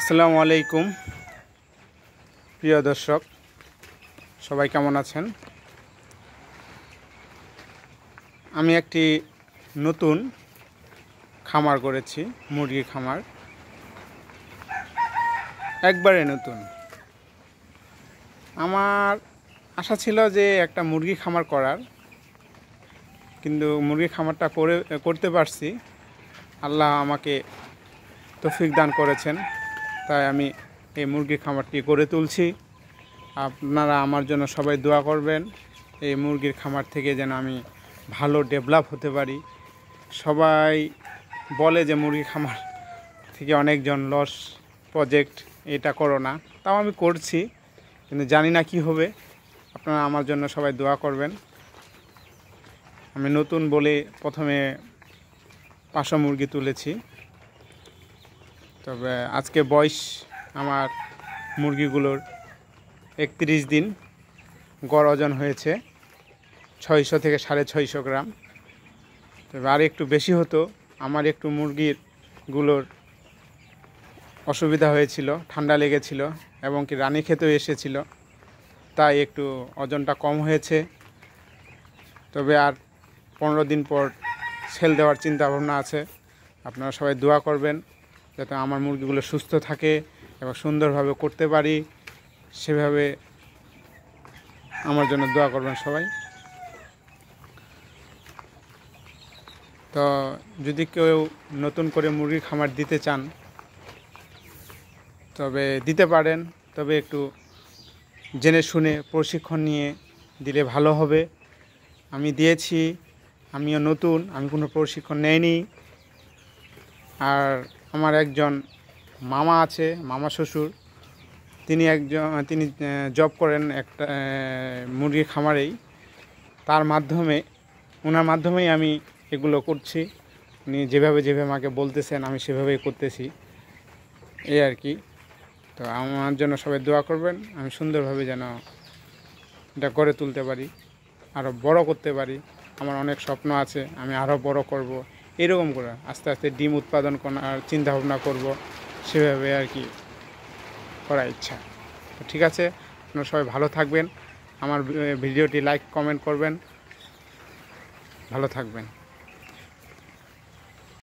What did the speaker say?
আসসালামু আলাইকুম প্রিয় দর্শক সবাই কেমন আছেন আমি একটি নতুন খামার করেছি মুরগি খামার একবারে নতুন আমার আশা ছিল যে একটা মুরগি খামার করার কিন্তু মুরগি খামারটা করে করতে পারছি আল্লাহ আমাকে তফিক দান করেছেন তাই আমি এই মুরগি খামারটি গড়ে তুলছি আপনারা আমার জন্য সবাই দোয়া করবেন এই মুরগির খামার থেকে যেন আমি ভালো ডেভেলপ হতে পারি সবাই বলে যে মুরগি খামার থেকে অনেকজন লস প্রজেক্ট এটা করো না তাও আমি করছি কিন্তু জানি না কি হবে আপনারা আমার জন্য সবাই দোয়া করবেন আমি নতুন বলে প্রথমে পাশা মুরগি তুলেছি তবে আজকে বয়স আমার মুরগিগুলোর একত্রিশ দিন গড় ওজন হয়েছে ছয়শো থেকে সাড়ে ছয়শো গ্রাম তবে আর একটু বেশি হতো আমার একটু মুরগির গুলোর অসুবিধা হয়েছিল ঠান্ডা লেগেছিল এবং কি রানি খেতেও এসেছিল তাই একটু ওজনটা কম হয়েছে তবে আর পনেরো দিন পর সেল দেওয়ার চিন্তা ভাবনা আছে আপনারা সবাই দোয়া করবেন যাতে আমার মুরগিগুলো সুস্থ থাকে এবং সুন্দরভাবে করতে পারি সেভাবে আমার জন্য দোয়া করবেন সবাই তো যদি কেউ নতুন করে মুরগি খামার দিতে চান তবে দিতে পারেন তবে একটু জেনে শুনে প্রশিক্ষণ নিয়ে দিলে ভালো হবে আমি দিয়েছি আমিও নতুন আমি কোনো প্রশিক্ষণ নেইনি আর আমার একজন মামা আছে মামা শ্বশুর তিনি একজন তিনি জব করেন একটা মুরগির খামারেই তার মাধ্যমে ওনার মাধ্যমেই আমি এগুলো করছি উনি যেভাবে যেভাবে আমাকে বলতেছেন আমি সেভাবেই করতেছি এই আর কি তো আমার জন্য সবাই দোয়া করবেন আমি সুন্দরভাবে যেন এটা গড়ে তুলতে পারি আরও বড় করতে পারি আমার অনেক স্বপ্ন আছে আমি আরও বড় করব এরকম করে আস্তে আস্তে ডিম উৎপাদন করার চিন্তাভাবনা করব সেভাবে আর কি করার ইচ্ছা তো ঠিক আছে আপনারা সবাই ভালো থাকবেন আমার ভিডিওটি লাইক কমেন্ট করবেন ভালো থাকবেন